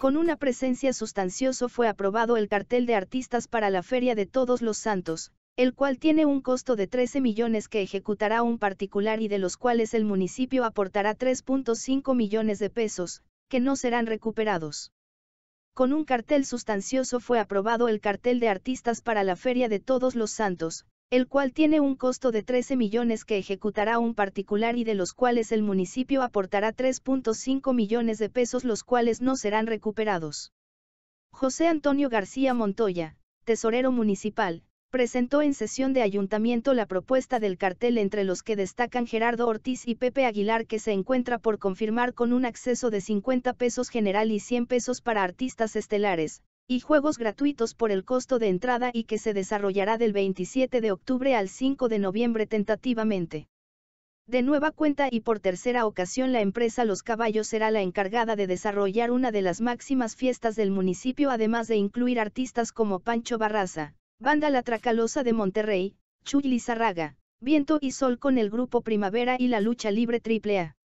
Con una presencia sustancioso fue aprobado el cartel de artistas para la Feria de Todos los Santos, el cual tiene un costo de 13 millones que ejecutará un particular y de los cuales el municipio aportará 3.5 millones de pesos, que no serán recuperados. Con un cartel sustancioso fue aprobado el cartel de artistas para la Feria de Todos los Santos, el cual tiene un costo de 13 millones que ejecutará un particular y de los cuales el municipio aportará 3.5 millones de pesos los cuales no serán recuperados. José Antonio García Montoya, tesorero municipal, presentó en sesión de ayuntamiento la propuesta del cartel entre los que destacan Gerardo Ortiz y Pepe Aguilar que se encuentra por confirmar con un acceso de 50 pesos general y 100 pesos para artistas estelares, y juegos gratuitos por el costo de entrada y que se desarrollará del 27 de octubre al 5 de noviembre tentativamente. De nueva cuenta y por tercera ocasión la empresa Los Caballos será la encargada de desarrollar una de las máximas fiestas del municipio además de incluir artistas como Pancho Barraza, Banda La Tracalosa de Monterrey, Chuy Lizarraga, Viento y Sol con el grupo Primavera y la lucha libre AAA.